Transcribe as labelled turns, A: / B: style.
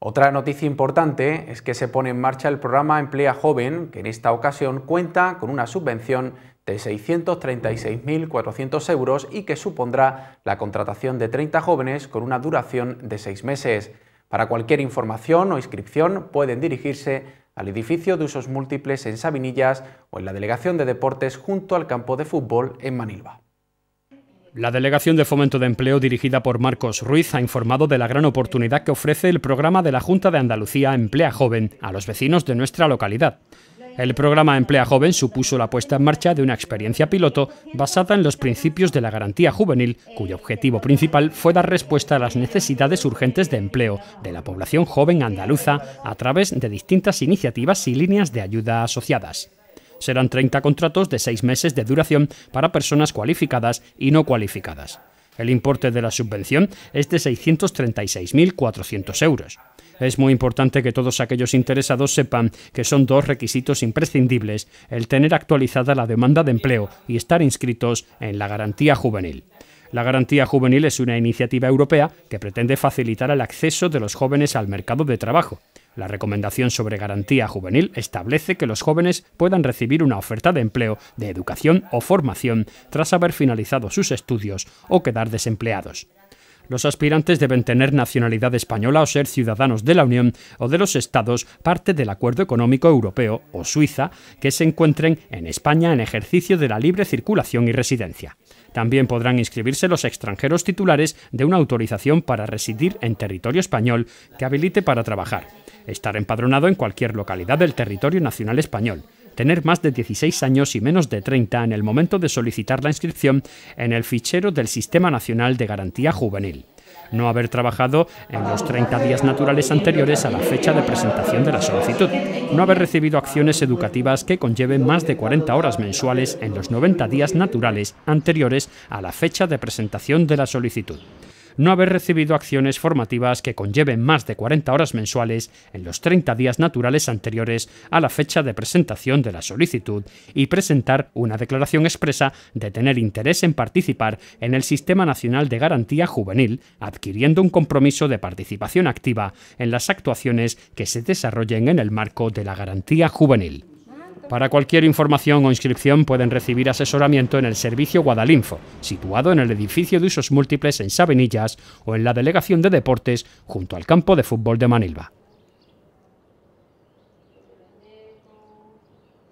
A: Otra noticia importante es que se pone en marcha el programa Emplea Joven, que en esta ocasión cuenta con una subvención de 636.400 euros y que supondrá la contratación de 30 jóvenes con una duración de seis meses. Para cualquier información o inscripción pueden dirigirse al edificio de usos múltiples en Sabinillas o en la Delegación de Deportes junto al campo de fútbol en Manilva.
B: La Delegación de Fomento de Empleo dirigida por Marcos Ruiz ha informado de la gran oportunidad que ofrece el programa de la Junta de Andalucía Emplea Joven a los vecinos de nuestra localidad. El programa Emplea Joven supuso la puesta en marcha de una experiencia piloto basada en los principios de la garantía juvenil, cuyo objetivo principal fue dar respuesta a las necesidades urgentes de empleo de la población joven andaluza a través de distintas iniciativas y líneas de ayuda asociadas serán 30 contratos de seis meses de duración para personas cualificadas y no cualificadas. El importe de la subvención es de 636.400 euros. Es muy importante que todos aquellos interesados sepan que son dos requisitos imprescindibles el tener actualizada la demanda de empleo y estar inscritos en la garantía juvenil. La garantía juvenil es una iniciativa europea que pretende facilitar el acceso de los jóvenes al mercado de trabajo. La recomendación sobre garantía juvenil establece que los jóvenes puedan recibir una oferta de empleo, de educación o formación tras haber finalizado sus estudios o quedar desempleados. Los aspirantes deben tener nacionalidad española o ser ciudadanos de la Unión o de los Estados parte del Acuerdo Económico Europeo o Suiza que se encuentren en España en ejercicio de la libre circulación y residencia. También podrán inscribirse los extranjeros titulares de una autorización para residir en territorio español que habilite para trabajar, estar empadronado en cualquier localidad del territorio nacional español, tener más de 16 años y menos de 30 en el momento de solicitar la inscripción en el fichero del Sistema Nacional de Garantía Juvenil no haber trabajado en los 30 días naturales anteriores a la fecha de presentación de la solicitud, no haber recibido acciones educativas que conlleven más de 40 horas mensuales en los 90 días naturales anteriores a la fecha de presentación de la solicitud no haber recibido acciones formativas que conlleven más de 40 horas mensuales en los 30 días naturales anteriores a la fecha de presentación de la solicitud y presentar una declaración expresa de tener interés en participar en el Sistema Nacional de Garantía Juvenil, adquiriendo un compromiso de participación activa en las actuaciones que se desarrollen en el marco de la garantía juvenil. Para cualquier información o inscripción pueden recibir asesoramiento en el servicio Guadalinfo, situado en el edificio de usos múltiples en Sabenillas o en la Delegación de Deportes junto al campo de
A: fútbol de Manilva.